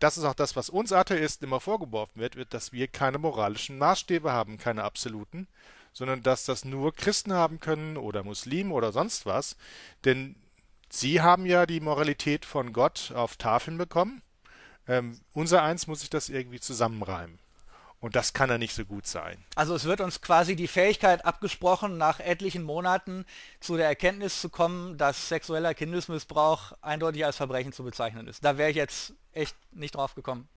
Das ist auch das, was uns Atheisten immer vorgeworfen wird, wird, dass wir keine moralischen Maßstäbe haben, keine absoluten, sondern dass das nur Christen haben können oder Muslime oder sonst was. Denn sie haben ja die Moralität von Gott auf Tafeln bekommen. Ähm, unser Eins muss sich das irgendwie zusammenreimen. Und das kann ja nicht so gut sein. Also es wird uns quasi die Fähigkeit abgesprochen, nach etlichen Monaten zu der Erkenntnis zu kommen, dass sexueller Kindesmissbrauch eindeutig als Verbrechen zu bezeichnen ist. Da wäre ich jetzt echt nicht drauf gekommen.